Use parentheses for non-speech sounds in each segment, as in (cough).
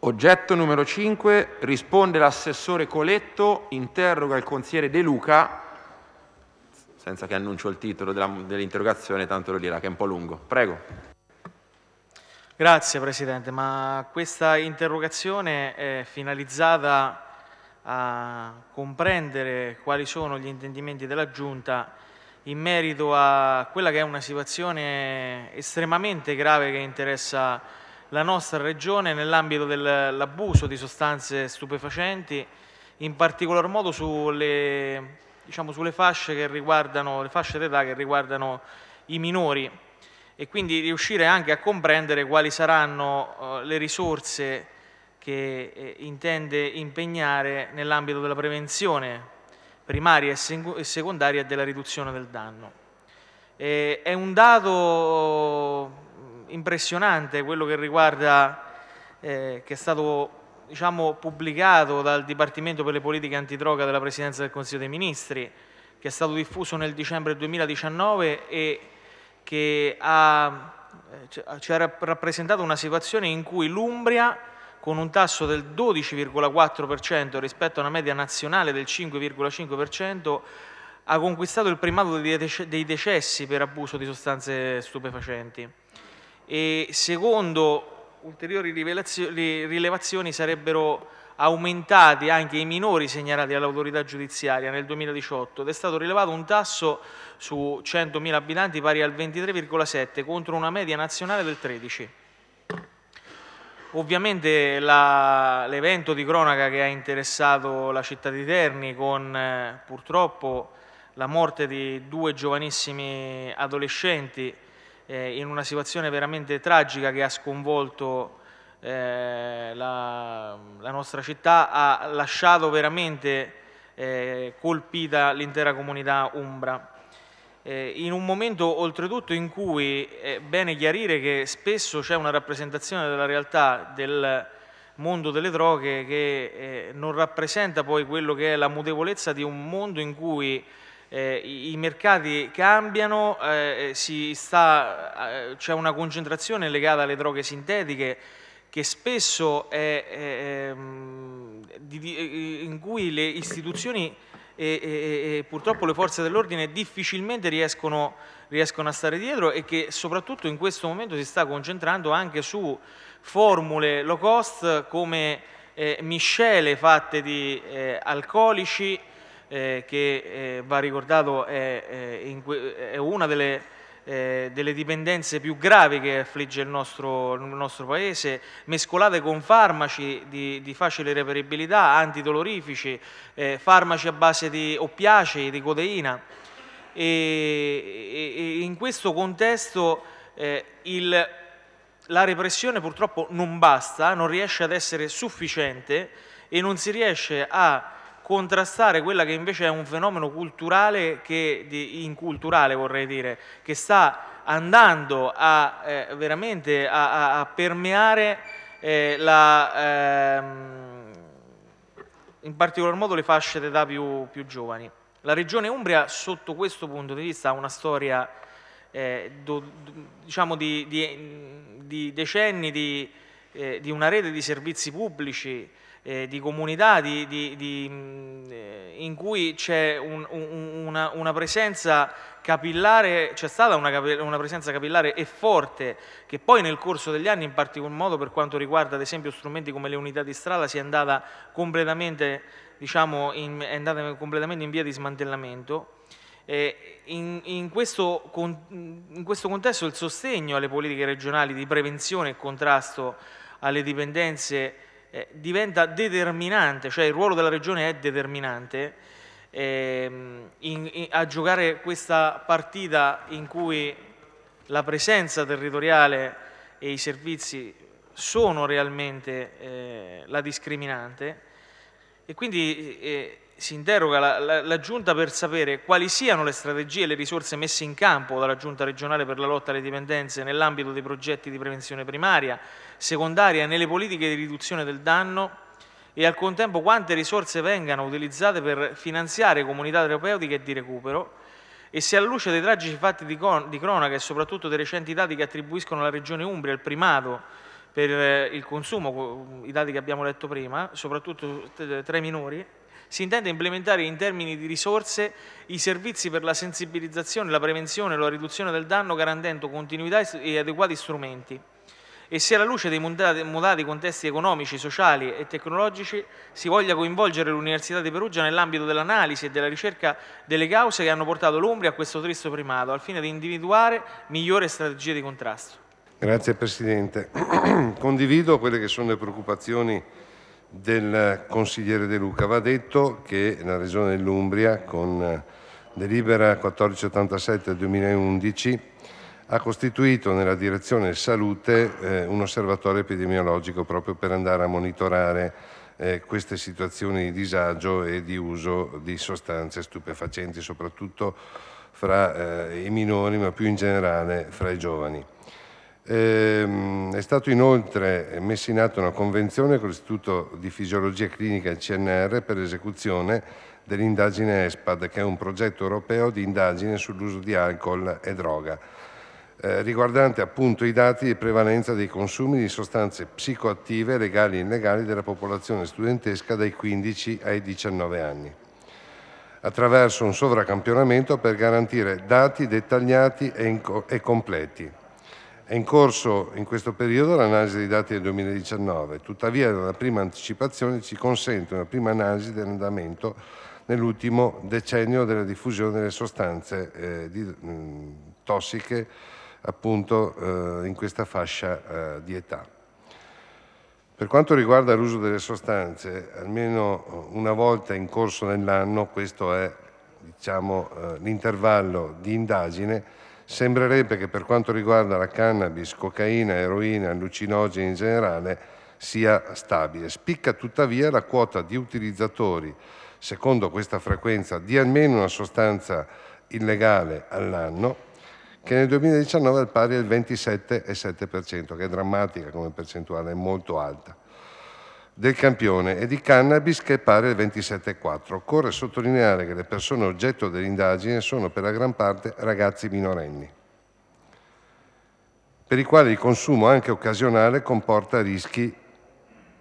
Oggetto numero 5, risponde l'assessore Coletto, interroga il consigliere De Luca, senza che annuncio il titolo dell'interrogazione, tanto lo dirà che è un po' lungo. Prego. Grazie Presidente, ma questa interrogazione è finalizzata a comprendere quali sono gli intendimenti della Giunta in merito a quella che è una situazione estremamente grave che interessa la nostra Regione nell'ambito dell'abuso di sostanze stupefacenti, in particolar modo sulle, diciamo, sulle fasce, fasce d'età che riguardano i minori e quindi riuscire anche a comprendere quali saranno eh, le risorse che eh, intende impegnare nell'ambito della prevenzione primaria e secondaria e della riduzione del danno. Eh, è un dato impressionante quello che riguarda, eh, che è stato diciamo, pubblicato dal Dipartimento per le politiche antidroga della Presidenza del Consiglio dei Ministri, che è stato diffuso nel dicembre 2019 e che ha, eh, ci ha rappresentato una situazione in cui l'Umbria, con un tasso del 12,4% rispetto a una media nazionale del 5,5%, ha conquistato il primato dei decessi per abuso di sostanze stupefacenti e secondo ulteriori rilevazioni sarebbero aumentati anche i minori segnalati all'autorità giudiziaria nel 2018 ed è stato rilevato un tasso su 100.000 abitanti pari al 23,7 contro una media nazionale del 13. Ovviamente l'evento di cronaca che ha interessato la città di Terni con eh, purtroppo la morte di due giovanissimi adolescenti eh, in una situazione veramente tragica che ha sconvolto eh, la, la, nostra città, ha lasciato veramente eh, colpita l'intera comunità umbra. Eh, in un momento oltretutto in cui è bene chiarire che spesso c'è una rappresentazione della realtà del mondo delle droghe che eh, non rappresenta poi quello che è la mutevolezza di un mondo in cui eh, i mercati cambiano, eh, eh, eh, c'è una concentrazione legata alle droghe sintetiche che spesso è, è, è ehm, di, di, eh, in cui le istituzioni e, e, e, purtroppo le forze dell'ordine difficilmente riescono, riescono, a stare dietro e che soprattutto in questo momento si sta concentrando anche su formule low cost come eh, miscele fatte di eh, alcolici eh, che eh, va ricordato è, eh, è una delle, eh, delle, dipendenze più gravi che affligge il nostro, il nostro paese, mescolate con farmaci di, di facile reperibilità, antidolorifici, farmaci a base di oppiacei, di codeina. E, e, in questo contesto il la repressione purtroppo non basta, non riesce ad essere sufficiente e non si riesce a contrastare quella che invece è un fenomeno culturale, che, di, inculturale vorrei dire, che sta andando a, eh, veramente a, a, a permeare eh, la, ehm, in particolar modo le fasce d'età più, più, giovani. La regione Umbria sotto questo punto di vista ha una storia eh, do, diciamo di, di, di, decenni di, eh, una rete di servizi pubblici eh, di comunità di, di, di, mm, eh, in cui c'è un, un, una, una, presenza capillare, c'è stata una, una, presenza capillare e forte che poi nel corso degli anni, in particolar modo per quanto riguarda ad esempio strumenti come le unità di strada, si è andata completamente, diciamo, in, è andata completamente in via di smantellamento. In, in, questo, in, questo, contesto il sostegno alle politiche regionali di prevenzione e contrasto alle dipendenze eh, diventa determinante, cioè il ruolo della regione è determinante ehm, in, in, a giocare questa partita in cui la presenza territoriale e i servizi sono realmente eh, la discriminante e quindi eh, eh, si interroga la, la, la, Giunta per sapere quali siano le strategie e le risorse messe in campo dalla Giunta regionale per la lotta alle dipendenze nell'ambito dei progetti di prevenzione primaria, secondaria, nelle politiche di riduzione del danno e al contempo quante risorse vengano utilizzate per finanziare comunità terapeutiche e di recupero e se alla luce dei tragici fatti di, di cronaca e soprattutto dei recenti dati che attribuiscono alla Regione Umbria il primato per eh, il consumo, i dati che abbiamo letto prima, soprattutto tra i minori, si intende implementare in termini di risorse i servizi per la sensibilizzazione, la prevenzione e la riduzione del danno garantendo continuità e adeguati strumenti. E se alla luce dei mutati contesti economici, sociali e tecnologici si voglia coinvolgere l'Università di Perugia nell'ambito dell'analisi e della ricerca delle cause che hanno portato l'Umbria a questo tristo primato, al fine di individuare migliori strategie di contrasto. Grazie Presidente. (clears throat) Condivido quelle che sono le preoccupazioni del consigliere De Luca. Va detto che la Regione dell'Umbria, con delibera 1487 del 2011, ha costituito nella direzione salute eh, un osservatorio epidemiologico proprio per andare a monitorare eh, queste situazioni di disagio e di uso di sostanze stupefacenti, soprattutto fra eh, i minori, ma più in generale fra i giovani. Ehm, è stata inoltre messa in atto una convenzione con l'Istituto di Fisiologia Clinica CNR per l'esecuzione dell'indagine ESPAD, che è un progetto europeo di indagine sull'uso di alcol e droga, eh, riguardante appunto i dati di prevalenza dei consumi di sostanze psicoattive legali e illegali della popolazione studentesca dai 15 ai 19 anni attraverso un sovracampionamento per garantire dati dettagliati e, e completi è in corso in questo periodo l'analisi dei dati del 2019, tuttavia la prima anticipazione ci consente una prima analisi dell'andamento nell'ultimo decennio della diffusione delle sostanze eh, di, mh, tossiche appunto eh, in questa fascia eh, di età. Per quanto riguarda l'uso delle sostanze, almeno una volta in corso nell'anno, questo è diciamo, eh, l'intervallo di indagine, Sembrerebbe che per quanto riguarda la cannabis, cocaina, eroina, allucinogeni in generale, sia stabile. Spicca tuttavia la quota di utilizzatori, secondo questa frequenza, di almeno una sostanza illegale all'anno, che nel 2019 è pari al 27,7%, che è drammatica come percentuale, è molto alta del campione e di cannabis che pare il 27,4. Occorre sottolineare che le persone oggetto dell'indagine sono per la gran parte ragazzi minorenni, per i quali il consumo anche occasionale comporta rischi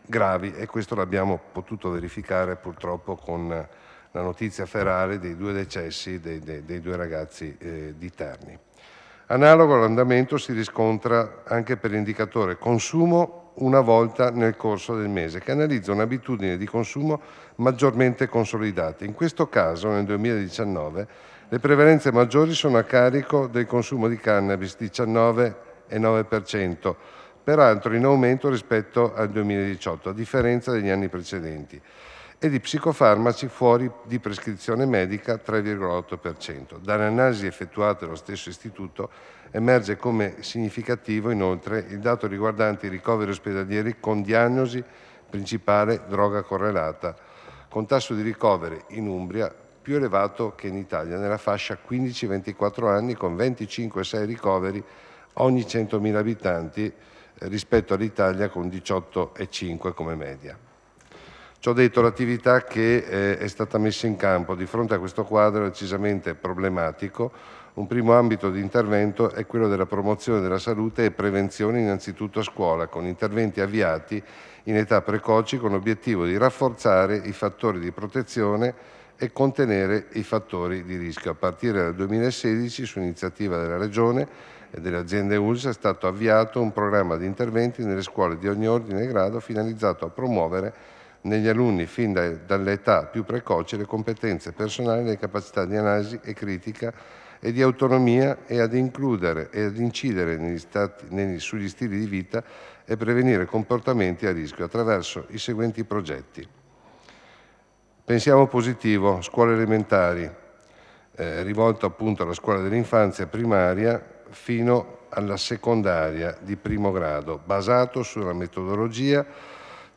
gravi e questo l'abbiamo potuto verificare purtroppo con la notizia ferale dei due decessi dei, dei, dei due ragazzi eh, di Terni. Analogo all'andamento si riscontra anche per l'indicatore consumo una volta nel corso del mese, che analizza un'abitudine di consumo maggiormente consolidata. In questo caso, nel 2019, le prevalenze maggiori sono a carico del consumo di cannabis 19,9%, peraltro in aumento rispetto al 2018, a differenza degli anni precedenti e di psicofarmaci fuori di prescrizione medica 3,8%. Dalle analisi effettuate dallo stesso istituto emerge come significativo inoltre il dato riguardante i ricoveri ospedalieri con diagnosi principale droga correlata, con tasso di ricoveri in Umbria più elevato che in Italia, nella fascia 15-24 anni con 25,6 ricoveri ogni 100.000 abitanti eh, rispetto all'Italia con 18,5 come media. Ciò detto, l'attività che eh, è stata messa in campo di fronte a questo quadro è decisamente problematico, un primo ambito di intervento è quello della promozione della salute e prevenzione innanzitutto a scuola, con interventi avviati in età precoci con l'obiettivo di rafforzare i fattori di protezione e contenere i fattori di rischio. A partire dal 2016, su iniziativa della Regione e delle aziende ULS, è stato avviato un programma di interventi nelle scuole di ogni ordine e grado finalizzato a promuovere negli alunni fin dall'età più precoce le competenze personali, le capacità di analisi e critica e di autonomia e ad includere e ad incidere negli stati, negli, sugli stili di vita e prevenire comportamenti a rischio attraverso i seguenti progetti. Pensiamo positivo, scuole elementari, eh, rivolto appunto alla scuola dell'infanzia primaria fino alla secondaria di primo grado, basato sulla metodologia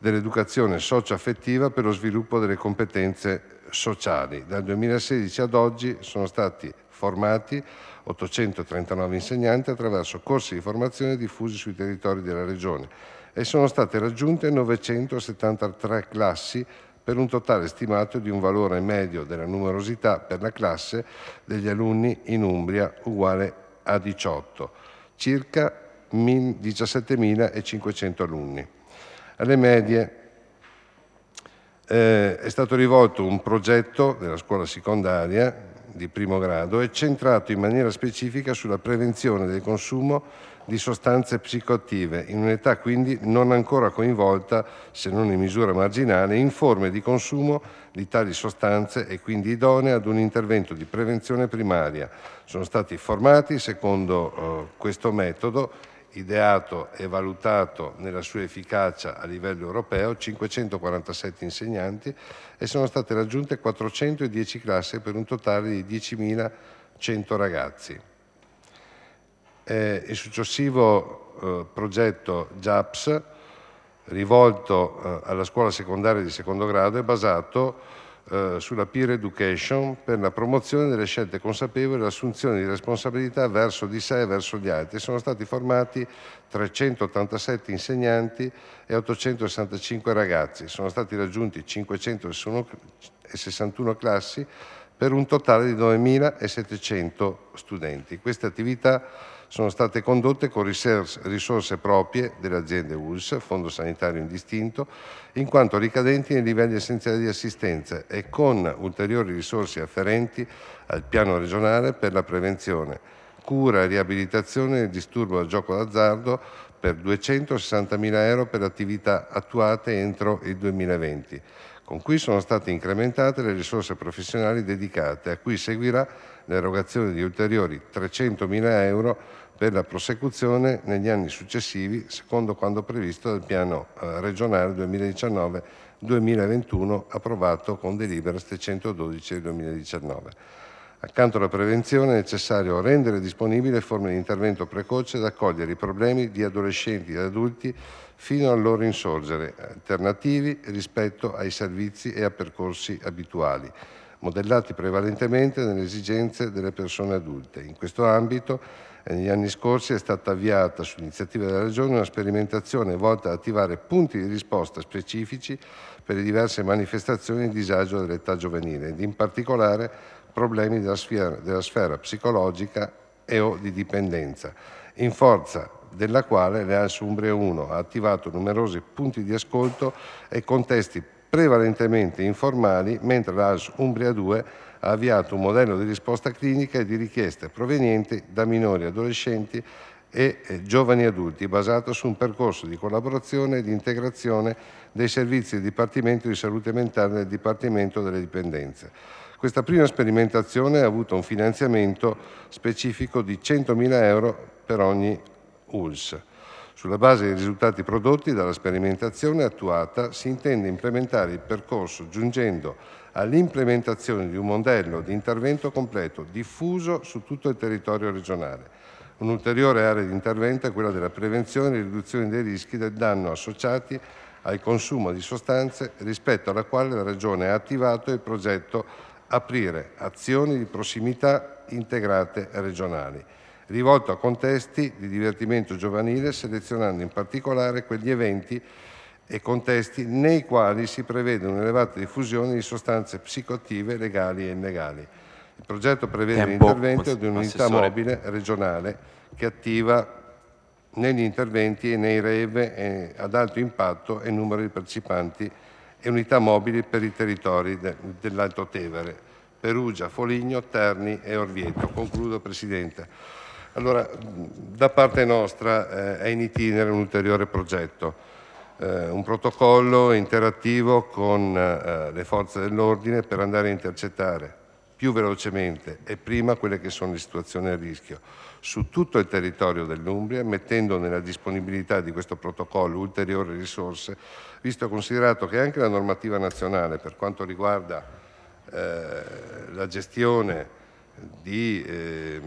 dell'educazione socio-affettiva per lo sviluppo delle competenze sociali. Dal 2016 ad oggi sono stati formati 839 insegnanti attraverso corsi di formazione diffusi sui territori della Regione e sono state raggiunte 973 classi per un totale stimato di un valore medio della numerosità per la classe degli alunni in Umbria uguale a 18, circa 17.500 alunni. Alle medie eh, è stato rivolto un progetto della scuola secondaria di primo grado e centrato in maniera specifica sulla prevenzione del consumo di sostanze psicoattive, in un'età quindi non ancora coinvolta, se non in misura marginale, in forme di consumo di tali sostanze e quindi idonea ad un intervento di prevenzione primaria. Sono stati formati, secondo eh, questo metodo, ideato e valutato nella sua efficacia a livello europeo 547 insegnanti e sono state raggiunte 410 classi per un totale di 10.100 ragazzi. Eh, il successivo eh, progetto JAPS rivolto eh, alla scuola secondaria di secondo grado è basato eh, sulla peer education per la promozione delle scelte consapevoli e l'assunzione di responsabilità verso di sé e verso gli altri. Sono stati formati 387 insegnanti e 865 ragazzi. Sono stati raggiunti 561 classi per un totale di 9.700 studenti. Queste attività sono state condotte con risorse proprie delle aziende ULS, Fondo Sanitario Indistinto, in quanto ricadenti nei livelli essenziali di assistenza e con ulteriori risorse afferenti al piano regionale per la prevenzione, cura e riabilitazione del disturbo da gioco d'azzardo per 260.000 euro per attività attuate entro il 2020 con cui sono state incrementate le risorse professionali dedicate, a cui seguirà l'erogazione di ulteriori 300.000 euro per la prosecuzione negli anni successivi, secondo quanto previsto dal piano eh, regionale 2019-2021 approvato con delibera 712 del 2019. Accanto alla prevenzione è necessario rendere disponibile forme di intervento precoce ed accogliere i problemi di adolescenti ed adulti fino al loro insorgere, alternativi rispetto ai servizi e a percorsi abituali, modellati prevalentemente nelle esigenze delle persone adulte. In questo ambito, negli anni scorsi è stata avviata, su iniziativa della Regione, una sperimentazione volta ad attivare punti di risposta specifici per le diverse manifestazioni di disagio dell'età giovanile ed in particolare problemi della sfera, della sfera psicologica e o di dipendenza, in forza della quale Leans Umbria 1 ha attivato numerosi punti di ascolto e contesti prevalentemente informali, mentre l'AS Umbria 2 ha avviato un modello di risposta clinica e di richieste provenienti da minori adolescenti e eh, giovani adulti, basato su un percorso di collaborazione e di integrazione dei servizi del Dipartimento di Salute Mentale e del Dipartimento delle Dipendenze. Questa prima sperimentazione ha avuto un finanziamento specifico di 100.000 euro per ogni ULS. Sulla base dei risultati prodotti dalla sperimentazione attuata si intende implementare il percorso giungendo all'implementazione di un modello di intervento completo diffuso su tutto il territorio regionale. Un'ulteriore area di intervento è quella della prevenzione e riduzione dei rischi del danno associati al consumo di sostanze rispetto alla quale la Regione ha attivato il progetto aprire azioni di prossimità integrate regionali, rivolto a contesti di divertimento giovanile, selezionando in particolare quegli eventi e contesti nei quali si prevede un'elevata diffusione di sostanze psicoattive legali e illegali. Il progetto prevede l'intervento di un'unità mobile regionale che attiva negli interventi e nei REV ad alto impatto e numero di partecipanti e unità mobili per i territori dell'Alto Tevere, Perugia, Foligno, Terni e Orvieto. Concludo Presidente. Allora, da parte nostra eh, è in itinere un ulteriore progetto, eh, un protocollo interattivo con eh, le forze dell'ordine per andare a intercettare più velocemente e prima quelle che sono le situazioni a rischio su tutto il territorio dell'Umbria, mettendo nella disponibilità di questo protocollo ulteriori risorse, visto e considerato che anche la normativa nazionale per quanto riguarda eh, la gestione di eh,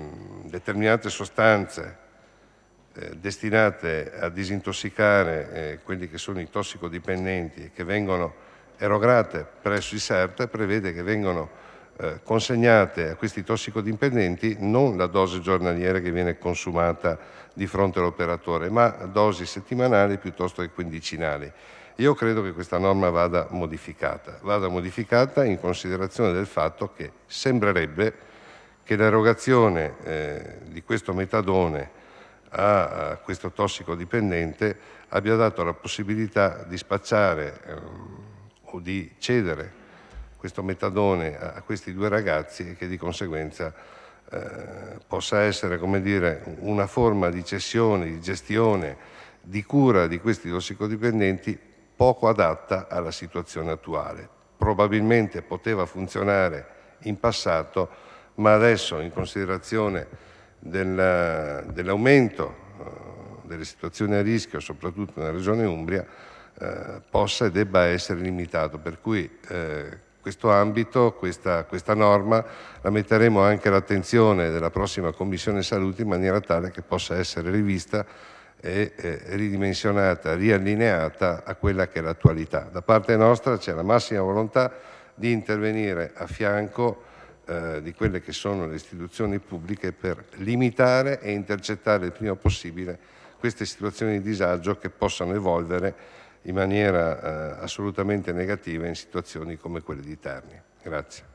determinate sostanze eh, destinate a disintossicare eh, quelli che sono i tossicodipendenti e che vengono erogate presso i SERT prevede che vengano eh, consegnate a questi tossicodipendenti non la dose giornaliera che viene consumata di fronte all'operatore, ma dosi settimanali piuttosto che quindicinali. Io credo che questa norma vada modificata, vada modificata in considerazione del fatto che sembrerebbe che l'erogazione eh, di questo metadone a, a questo tossicodipendente abbia dato la possibilità di spacciare ehm, o di cedere questo metadone a questi due ragazzi e che di conseguenza eh, possa essere dire, una forma di cessione, di gestione, di cura di questi tossicodipendenti poco adatta alla situazione attuale. Probabilmente poteva funzionare in passato, ma adesso in considerazione del, dell'aumento eh, delle situazioni a rischio, soprattutto nella regione Umbria, eh, possa e debba essere limitato. Per cui eh, questo ambito, questa, questa norma, la metteremo anche all'attenzione della prossima Commissione Salute in maniera tale che possa essere rivista e eh, ridimensionata, riallineata a quella che è l'attualità. Da parte nostra c'è la massima volontà di intervenire a fianco eh, di quelle che sono le istituzioni pubbliche per limitare e intercettare il prima possibile queste situazioni di disagio che possano evolvere in maniera eh, assolutamente negativa in situazioni come quelle di Terni. Grazie.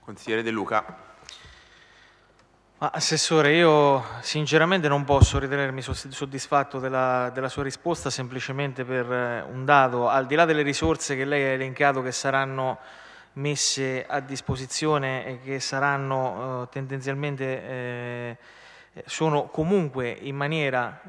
Consigliere De Luca. assessore, io sinceramente non posso ritenermi soddisfatto della, della, sua risposta semplicemente per eh, un dato, al di là delle risorse che lei ha elencato che saranno messe a disposizione e che saranno eh, tendenzialmente eh, eh, sono comunque in maniera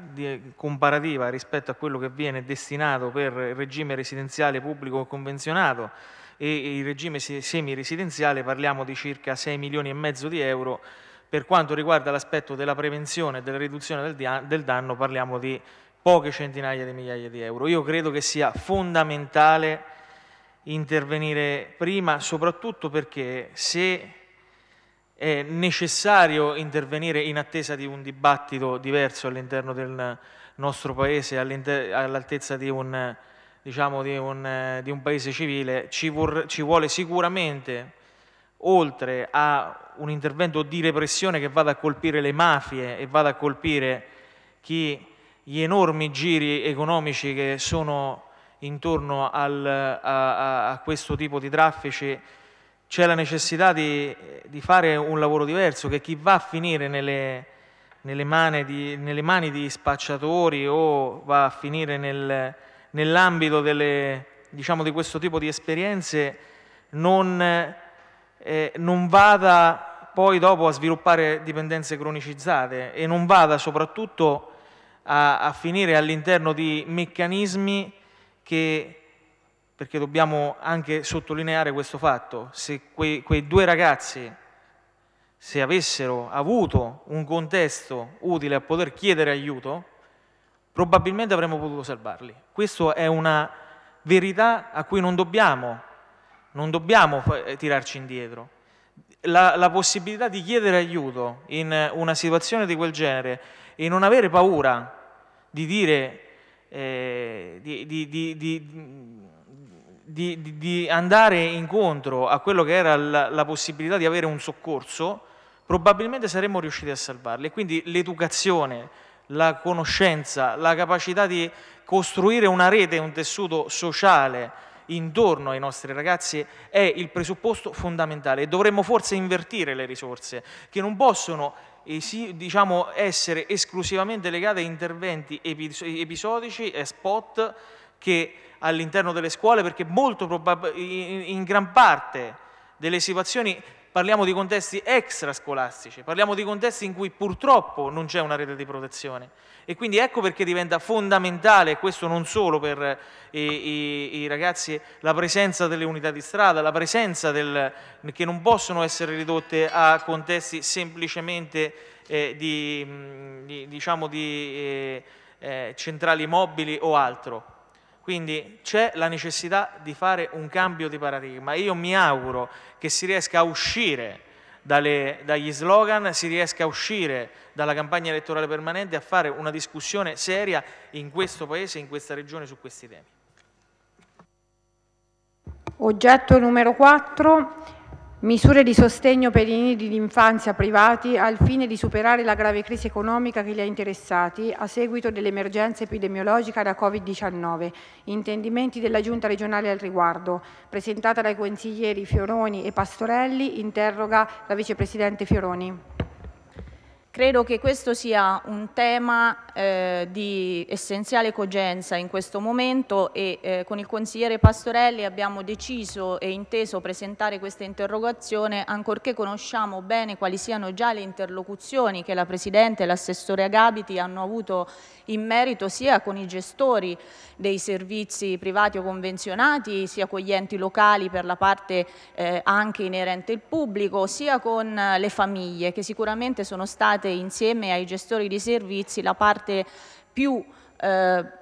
comparativa rispetto a quello che viene destinato per il regime residenziale pubblico o convenzionato e il regime semi-residenziale, parliamo di circa 6 milioni e mezzo di euro per quanto riguarda l'aspetto della prevenzione e della riduzione del danno parliamo di poche centinaia di migliaia di euro. Io credo che sia fondamentale intervenire prima, soprattutto perché se è necessario intervenire in attesa di un dibattito diverso all'interno del nostro paese, all'altezza di un, diciamo, di un, di un paese civile, ci, ci vuole sicuramente, oltre a un intervento di repressione che vada a colpire le mafie e vada a colpire chi, gli enormi giri economici che sono intorno al, a, a questo tipo di traffici, c'è la necessità di, di, fare un lavoro diverso, che chi va a finire nelle, nelle, mani, di, nelle mani, di, spacciatori o va a finire nel, nell'ambito diciamo, di questo tipo di esperienze non, eh, non vada poi dopo a sviluppare dipendenze cronicizzate e non vada soprattutto a, a finire all'interno di meccanismi che perché dobbiamo anche sottolineare questo fatto, se quei, quei due ragazzi, se avessero avuto un contesto utile a poter chiedere aiuto, probabilmente avremmo potuto salvarli. Questa è una verità a cui non dobbiamo, non dobbiamo eh, tirarci indietro. La, la, possibilità di chiedere aiuto in una situazione di quel genere e non avere paura di dire, eh, di, di, di, di, di, di, andare incontro a quello che era la, la possibilità di avere un soccorso, probabilmente saremmo riusciti a salvarli. E quindi l'educazione, la conoscenza, la capacità di costruire una rete, un tessuto sociale intorno ai nostri ragazzi è il presupposto fondamentale e dovremmo forse invertire le risorse che non possono diciamo, essere esclusivamente legate a interventi episodici e spot che all'interno delle scuole, perché in gran parte delle situazioni parliamo di contesti extrascolastici, parliamo di contesti in cui purtroppo non c'è una rete di protezione. E quindi ecco perché diventa fondamentale, questo non solo per i, i, i ragazzi, la presenza delle unità di strada, la presenza del, che non possono essere ridotte a contesti semplicemente eh, di, di, diciamo di eh, eh, centrali mobili o altro, quindi c'è la necessità di fare un cambio di paradigma. Io mi auguro che si riesca a uscire dalle, dagli slogan, si riesca a uscire dalla campagna elettorale permanente a fare una discussione seria in questo Paese, in questa Regione, su questi temi. Oggetto numero 4 misure di sostegno per i nidi d'infanzia privati al fine di superare la grave crisi economica che li ha interessati a seguito dell'emergenza epidemiologica da Covid-19, intendimenti della Giunta regionale al riguardo, presentata dai consiglieri Fioroni e Pastorelli, interroga la vicepresidente Fioroni. Credo che questo sia un tema eh, di essenziale cogenza in questo momento e eh, con il consigliere Pastorelli abbiamo deciso e inteso presentare questa interrogazione ancorché conosciamo bene quali siano già le interlocuzioni che la Presidente e l'assessore Agabiti hanno avuto in merito sia con i gestori dei servizi privati o convenzionati, sia con gli enti locali per la parte eh, anche inerente al pubblico, sia con eh, le famiglie che sicuramente sono state state insieme ai gestori di servizi la parte più eh,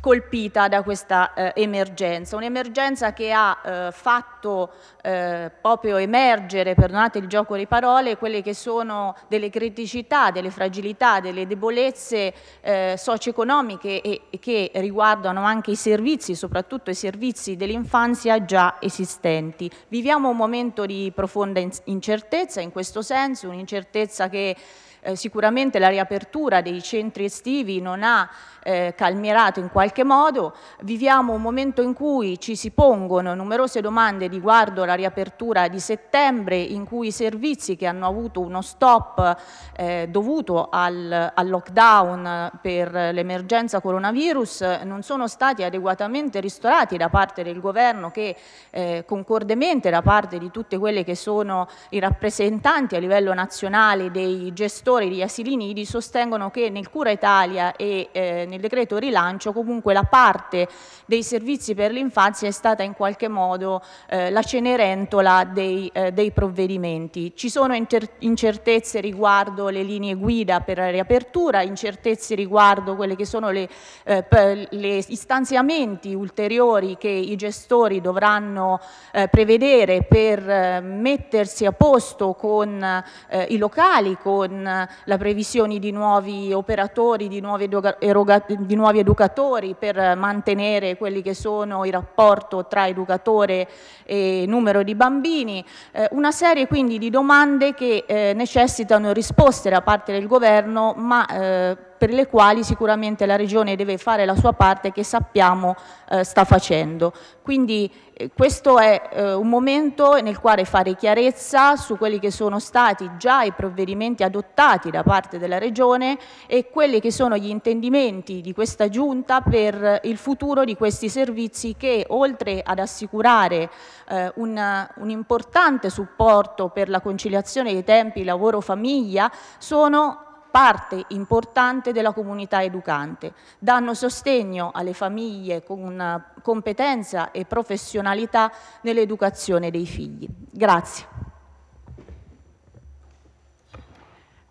colpita da questa eh, emergenza, un'emergenza che ha eh, fatto eh, proprio emergere, perdonate il gioco di parole, quelle che sono delle criticità, delle fragilità, delle debolezze eh, socio-economiche e, e che riguardano anche i servizi, soprattutto i servizi dell'infanzia già esistenti. Viviamo un momento di profonda incertezza in questo senso, un'incertezza che eh, sicuramente la riapertura dei centri estivi non ha eh, calmierato in qualche modo. Viviamo un momento in cui ci si pongono numerose domande riguardo la riapertura di settembre, in cui i servizi che hanno avuto uno stop eh, dovuto al, al lockdown per l'emergenza coronavirus non sono stati adeguatamente ristorati da parte del governo che eh, concordemente da parte di tutte quelle che sono i rappresentanti a livello nazionale dei gestori di asili nidi sostengono che nel Cura Italia e eh, nel decreto rilancio comunque la parte dei servizi per l'infanzia è stata in qualche modo eh, la cenerentola dei, eh, dei, provvedimenti. Ci sono incertezze riguardo le linee guida per la riapertura, incertezze riguardo quelli che sono le, eh, le istanziamenti ulteriori che i gestori dovranno eh, prevedere per eh, mettersi a posto con eh, i locali, con la previsione di nuovi operatori, di nuovi erogatori di nuovi educatori per mantenere quelli che sono il rapporto tra educatore e numero di bambini, eh, una serie quindi di domande che eh, necessitano risposte da parte del governo, ma eh, per le quali sicuramente la Regione deve fare la sua parte che sappiamo eh, sta facendo. Quindi eh, questo è eh, un momento nel quale fare chiarezza su quelli che sono stati già i provvedimenti adottati da parte della Regione e quelli che sono gli intendimenti di questa Giunta per il futuro di questi servizi che oltre ad assicurare eh, un, un importante supporto per la conciliazione dei tempi lavoro-famiglia sono parte importante della comunità educante, danno sostegno alle famiglie con competenza e professionalità nell'educazione dei figli. Grazie.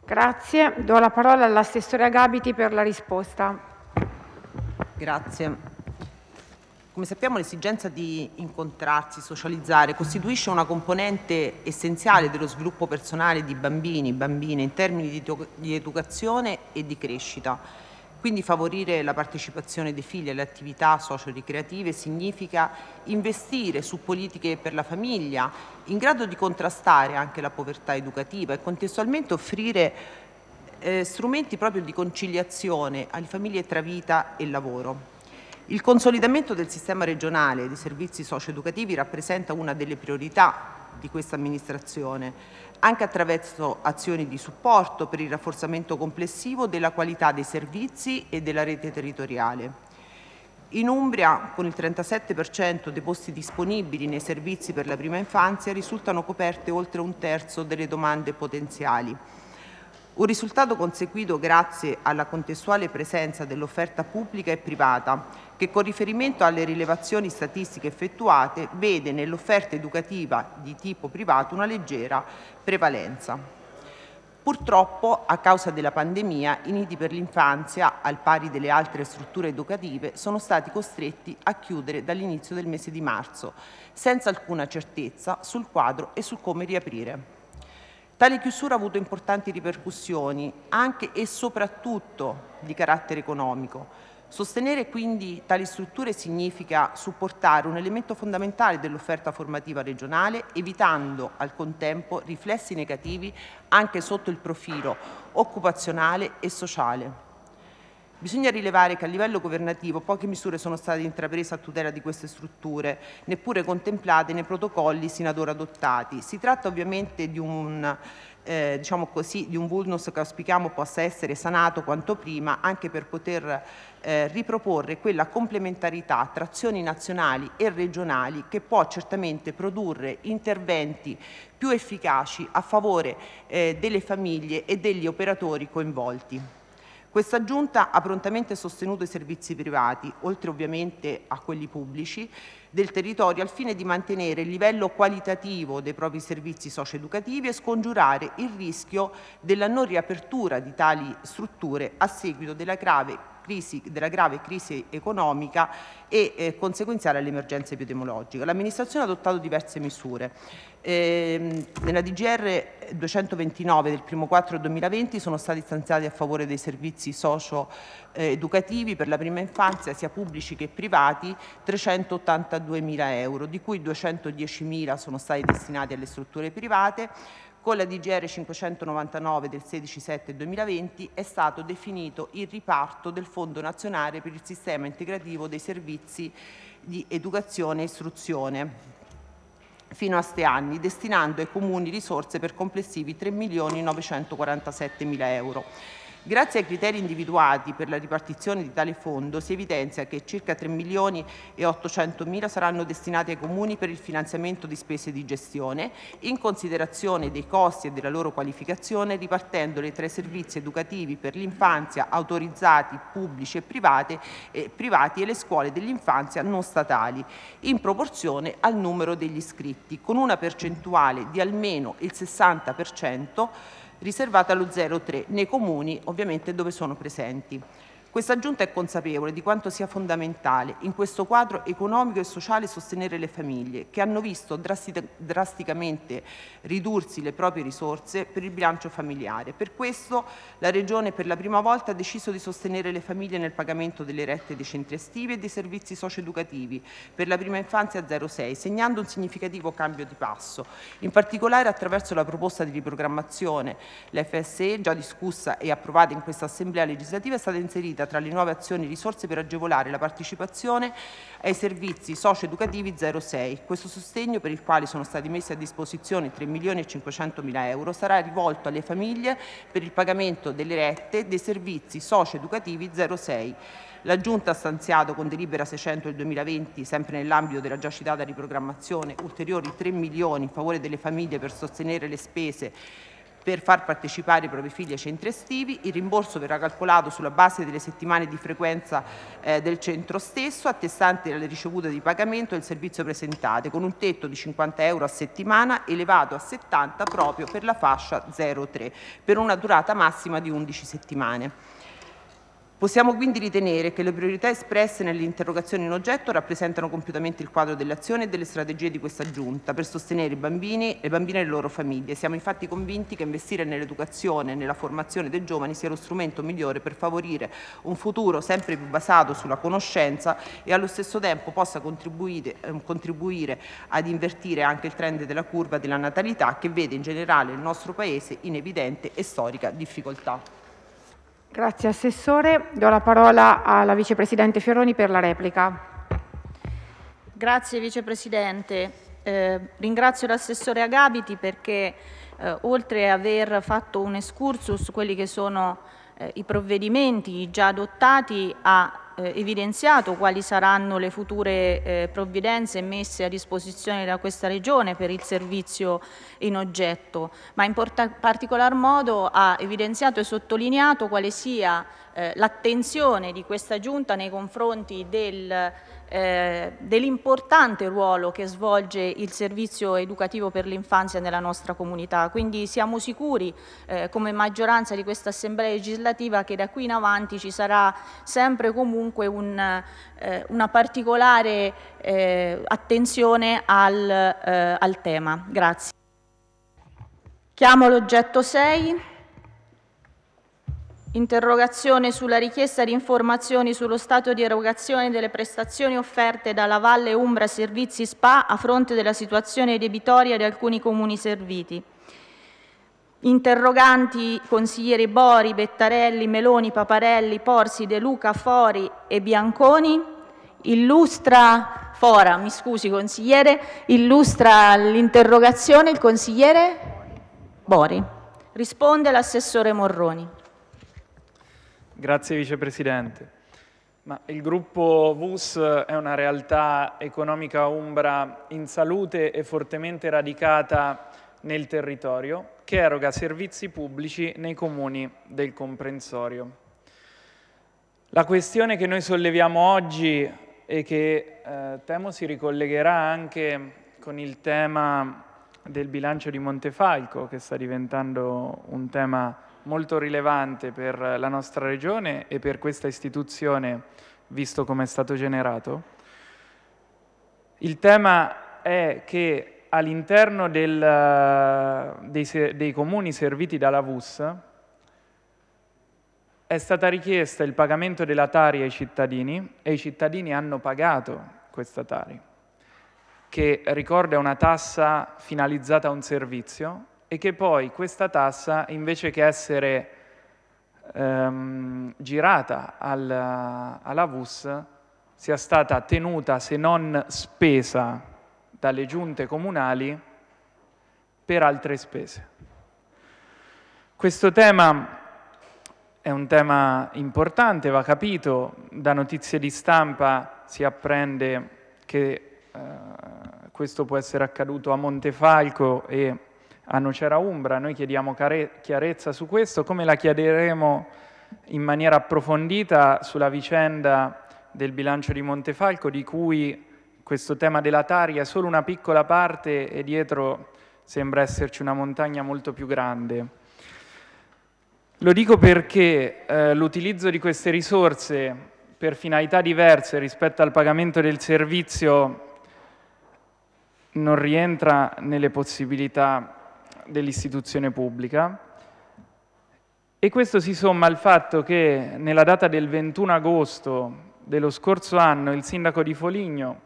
Grazie. Do la parola all'assessore Agabiti per la risposta. Grazie. Come sappiamo l'esigenza di incontrarsi, socializzare, costituisce una componente essenziale dello sviluppo personale di bambini e bambine in termini di educazione e di crescita. Quindi favorire la partecipazione dei figli alle attività socio-ricreative significa investire su politiche per la famiglia in grado di contrastare anche la povertà educativa e contestualmente offrire eh, strumenti proprio di conciliazione alle famiglie tra vita e lavoro. Il consolidamento del sistema regionale di servizi socioeducativi rappresenta una delle priorità di questa amministrazione, anche attraverso azioni di supporto per il rafforzamento complessivo della qualità dei servizi e della rete territoriale. In Umbria, con il 37% dei posti disponibili nei servizi per la prima infanzia, risultano coperte oltre un terzo delle domande potenziali un risultato conseguito grazie alla contestuale presenza dell'offerta pubblica e privata, che con riferimento alle rilevazioni statistiche effettuate vede nell'offerta educativa di tipo privato una leggera prevalenza. Purtroppo, a causa della pandemia, i nidi per l'infanzia, al pari delle altre strutture educative, sono stati costretti a chiudere dall'inizio del mese di marzo, senza alcuna certezza sul quadro e su come riaprire. Tale chiusura ha avuto importanti ripercussioni, anche e soprattutto di carattere economico. Sostenere quindi tali strutture significa supportare un elemento fondamentale dell'offerta formativa regionale, evitando al contempo riflessi negativi anche sotto il profilo occupazionale e sociale. Bisogna rilevare che a livello governativo poche misure sono state intraprese a tutela di queste strutture, neppure contemplate nei protocolli sino ad ora adottati. Si tratta ovviamente di un, eh, diciamo così, di un vulnus che auspichiamo possa essere sanato quanto prima anche per poter eh, riproporre quella complementarità tra azioni nazionali e regionali che può certamente produrre interventi più efficaci a favore eh, delle famiglie e degli operatori coinvolti. Questa giunta ha prontamente sostenuto i servizi privati, oltre ovviamente a quelli pubblici, del territorio al fine di mantenere il livello qualitativo dei propri servizi socioeducativi e scongiurare il rischio della non riapertura di tali strutture a seguito della grave crisi, della grave crisi economica e eh, conseguenziale all'emergenza epidemiologica. L'amministrazione ha adottato diverse misure. Eh, nella DGR 229 del 1 4 2020 sono stati stanziati a favore dei servizi socio-educativi eh, per la prima infanzia, sia pubblici che privati, 382 mila euro, di cui 210 mila sono stati destinati alle strutture private, con la DGR 599 del 16-7-2020 è stato definito il riparto del Fondo nazionale per il sistema integrativo dei servizi di educazione e istruzione fino a ste anni, destinando ai comuni risorse per complessivi 3.947.000 euro. Grazie ai criteri individuati per la ripartizione di tale fondo si evidenzia che circa 3 milioni e 800 mila saranno destinati ai comuni per il finanziamento di spese di gestione in considerazione dei costi e della loro qualificazione ripartendole tra i servizi educativi per l'infanzia autorizzati pubblici e, private, eh, privati e le scuole dell'infanzia non statali in proporzione al numero degli iscritti con una percentuale di almeno il 60% per cento riservata allo 03 nei comuni ovviamente dove sono presenti. Questa giunta è consapevole di quanto sia fondamentale in questo quadro economico e sociale sostenere le famiglie che hanno visto drasticamente ridursi le proprie risorse per il bilancio familiare. Per questo la Regione per la prima volta ha deciso di sostenere le famiglie nel pagamento delle rette dei centri estivi e dei servizi socioeducativi per la prima infanzia 06, segnando un significativo cambio di passo, in particolare attraverso la proposta di riprogrammazione. L'FSE, già discussa e approvata in questa Assemblea legislativa, è stata inserita inserita tra le nuove azioni risorse per agevolare la partecipazione ai servizi socioeducativi 06. Questo sostegno, per il quale sono stati messi a disposizione 3 milioni e 500 mila euro, sarà rivolto alle famiglie per il pagamento delle rette dei servizi socioeducativi 06. La Giunta ha stanziato con delibera 600 del 2020, sempre nell'ambito della già citata riprogrammazione, ulteriori 3 milioni in favore delle famiglie per sostenere le spese per far partecipare i propri figli ai centri estivi, il rimborso verrà calcolato sulla base delle settimane di frequenza eh, del centro stesso, attestante le ricevute di pagamento e del servizio presentate, con un tetto di 50 euro a settimana elevato a 70 proprio per la fascia 03, per una durata massima di 11 settimane. Possiamo quindi ritenere che le priorità espresse nell'interrogazione in oggetto rappresentano compiutamente il quadro delle azioni e delle strategie di questa Giunta per sostenere i bambini, le bambine e le loro famiglie. Siamo infatti convinti che investire nell'educazione e nella formazione dei giovani sia lo strumento migliore per favorire un futuro sempre più basato sulla conoscenza e allo stesso tempo possa contribuire, ehm, contribuire ad invertire anche il trend della curva della natalità che vede in generale il nostro Paese in evidente e storica difficoltà. Grazie Assessore. Do la parola alla Vicepresidente Fioroni per la replica. Grazie Vicepresidente. Eh, ringrazio l'Assessore Agabiti perché eh, oltre a aver fatto un escursus quelli che sono eh, i provvedimenti già adottati ha eh, evidenziato quali saranno le future eh, provvidenze messe a disposizione da questa Regione per il servizio in oggetto, ma in particolar modo ha evidenziato e sottolineato quale sia eh, l'attenzione di questa Giunta nei confronti del eh, dell'importante ruolo che svolge il servizio educativo per l'infanzia nella nostra comunità. Quindi siamo sicuri eh, come maggioranza di questa Assemblea legislativa che da qui in avanti ci sarà sempre comunque un, eh, una particolare eh, attenzione al, eh, al tema. Grazie. Chiamo l'oggetto 6. Interrogazione sulla richiesta di informazioni sullo stato di erogazione delle prestazioni offerte dalla Valle Umbra Servizi SPA a fronte della situazione debitoria di alcuni comuni serviti. Interroganti consiglieri Bori, Bettarelli, Meloni, Paparelli, Porsi, De Luca, Fori e Bianconi. Illustra, Fora, mi scusi consigliere, illustra l'interrogazione il consigliere Bori. Risponde l'assessore Morroni. Grazie Vicepresidente. Ma il gruppo VUS è una realtà economica umbra in salute e fortemente radicata nel territorio che eroga servizi pubblici nei comuni del comprensorio. La questione che noi solleviamo oggi e che eh, temo si ricollegherà anche con il tema del bilancio di Montefalco che sta diventando un tema molto rilevante per la nostra regione e per questa istituzione, visto come è stato generato. Il tema è che all'interno eh, dei, dei comuni serviti dalla VUS è stata richiesta il pagamento della Tari ai cittadini e i cittadini hanno pagato questa Tari, che ricorda una tassa finalizzata a un servizio e che poi questa tassa, invece che essere ehm, girata al, alla VUS, sia stata tenuta, se non spesa, dalle giunte comunali per altre spese. Questo tema è un tema importante, va capito, da notizie di stampa si apprende che eh, questo può essere accaduto a Montefalco e a ah, Nocera Umbra, noi chiediamo chiarezza su questo, come la chiederemo in maniera approfondita sulla vicenda del bilancio di Montefalco, di cui questo tema della Tari è solo una piccola parte e dietro sembra esserci una montagna molto più grande. Lo dico perché eh, l'utilizzo di queste risorse per finalità diverse rispetto al pagamento del servizio non rientra nelle possibilità dell'istituzione pubblica e questo si somma al fatto che nella data del 21 agosto dello scorso anno il sindaco di Foligno,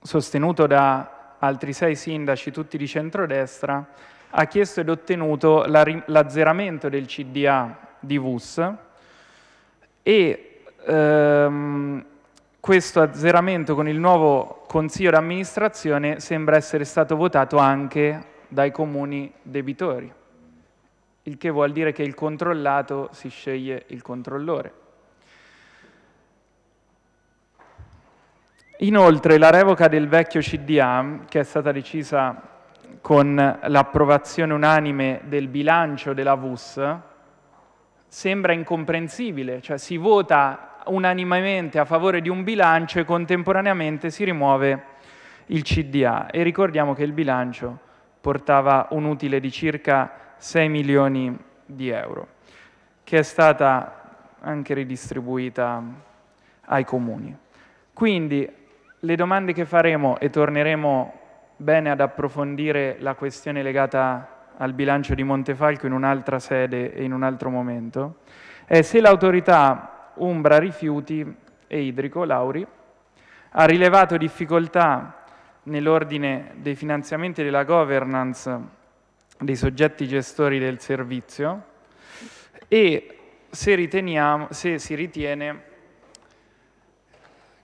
sostenuto da altri sei sindaci tutti di centrodestra, ha chiesto ed ottenuto l'azzeramento del CDA di VUS e ehm, questo azzeramento con il nuovo consiglio d'amministrazione sembra essere stato votato anche dai comuni debitori, il che vuol dire che il controllato si sceglie il controllore. Inoltre la revoca del vecchio CDA, che è stata decisa con l'approvazione unanime del bilancio della VUS, sembra incomprensibile, cioè si vota unanimemente a favore di un bilancio e contemporaneamente si rimuove il CDA e ricordiamo che il bilancio portava un utile di circa 6 milioni di euro, che è stata anche ridistribuita ai comuni. Quindi le domande che faremo e torneremo bene ad approfondire la questione legata al bilancio di Montefalco in un'altra sede e in un altro momento, è se l'autorità Umbra Rifiuti e Idrico, Lauri, ha rilevato difficoltà nell'ordine dei finanziamenti e della governance dei soggetti gestori del servizio e se, se si ritiene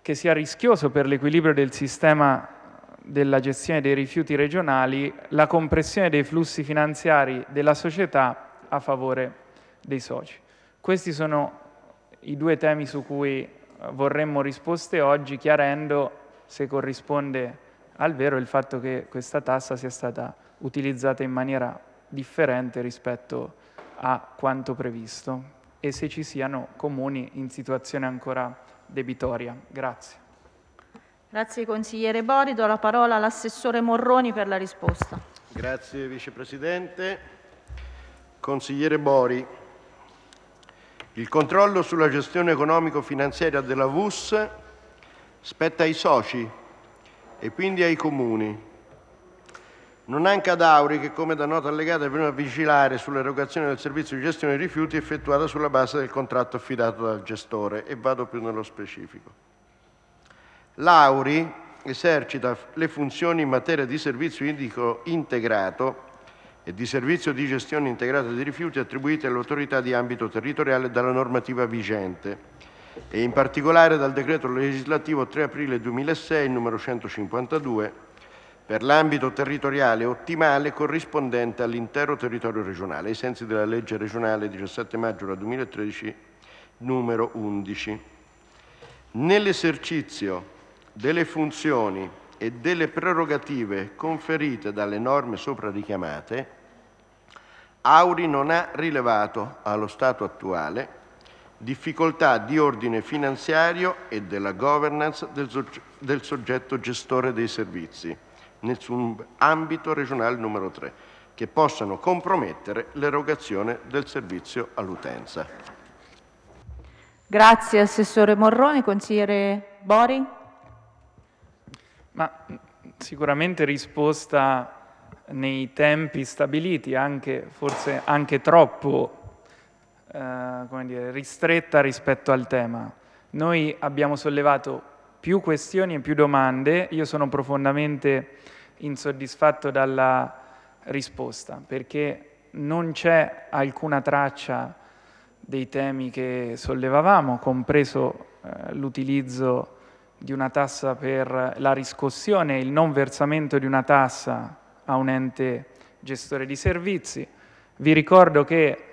che sia rischioso per l'equilibrio del sistema della gestione dei rifiuti regionali la compressione dei flussi finanziari della società a favore dei soci. Questi sono i due temi su cui vorremmo risposte oggi, chiarendo se corrisponde al vero il fatto che questa tassa sia stata utilizzata in maniera differente rispetto a quanto previsto e se ci siano comuni in situazione ancora debitoria. Grazie. Grazie consigliere Bori, do la parola all'assessore Morroni per la risposta. Grazie vicepresidente. Consigliere Bori, il controllo sulla gestione economico-finanziaria della VUS spetta ai soci e quindi ai comuni. Non anche ad Auri che, come da nota allegata, è venuto a vigilare sull'erogazione del servizio di gestione dei rifiuti effettuata sulla base del contratto affidato dal gestore. E vado più nello specifico. L'Auri esercita le funzioni in materia di servizio idrico integrato e di servizio di gestione integrata dei rifiuti attribuite all'autorità di ambito territoriale dalla normativa vigente e in particolare dal decreto legislativo 3 aprile 2006 numero 152 per l'ambito territoriale ottimale corrispondente all'intero territorio regionale, ai sensi della legge regionale 17 maggio 2013 numero 11. Nell'esercizio delle funzioni e delle prerogative conferite dalle norme sopra richiamate, Auri non ha rilevato allo stato attuale difficoltà di ordine finanziario e della governance del, sogge del soggetto gestore dei servizi nel ambito regionale numero 3, che possano compromettere l'erogazione del servizio all'utenza. Grazie Assessore Morrone, consigliere Bori. Ma, mm, sicuramente risposta nei tempi stabiliti, anche, forse anche troppo eh, dire, ristretta rispetto al tema. Noi abbiamo sollevato più questioni e più domande, io sono profondamente insoddisfatto dalla risposta perché non c'è alcuna traccia dei temi che sollevavamo, compreso eh, l'utilizzo di una tassa per la riscossione, il non versamento di una tassa a un ente gestore di servizi. Vi ricordo che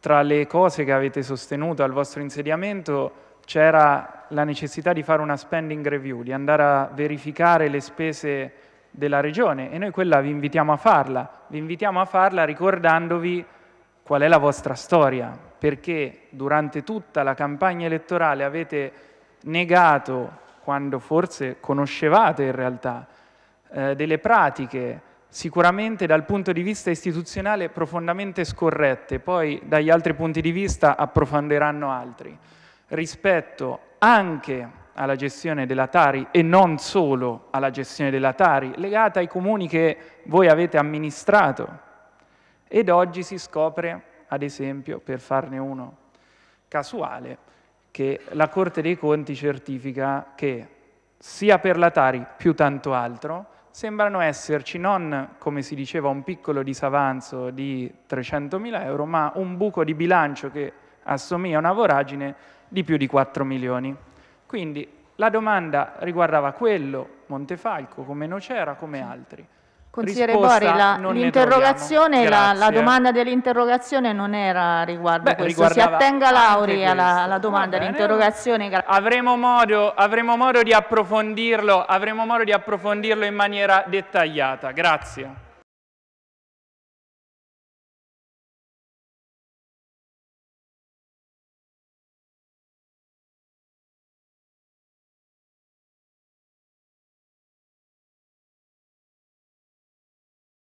tra le cose che avete sostenuto al vostro insediamento c'era la necessità di fare una spending review, di andare a verificare le spese della regione e noi quella vi invitiamo a farla, vi invitiamo a farla ricordandovi qual è la vostra storia, perché durante tutta la campagna elettorale avete negato, quando forse conoscevate in realtà, eh, delle pratiche sicuramente dal punto di vista istituzionale profondamente scorrette, poi dagli altri punti di vista approfondiranno altri, rispetto anche alla gestione della Tari e non solo alla gestione della Tari, legata ai comuni che voi avete amministrato. Ed oggi si scopre, ad esempio, per farne uno casuale, che la Corte dei Conti certifica che sia per la Tari più tanto altro, sembrano esserci non, come si diceva, un piccolo disavanzo di 300.000 euro, ma un buco di bilancio che assomiglia a una voragine di più di 4 milioni. Quindi la domanda riguardava quello, Montefalco, come Nocera, come altri. Consigliere Bori, la, la, la, domanda dell'interrogazione non era riguardo Beh, questo, si attenga Lauri alla, alla, domanda dell'interrogazione. Avremo, avremo modo di approfondirlo in maniera dettagliata. Grazie.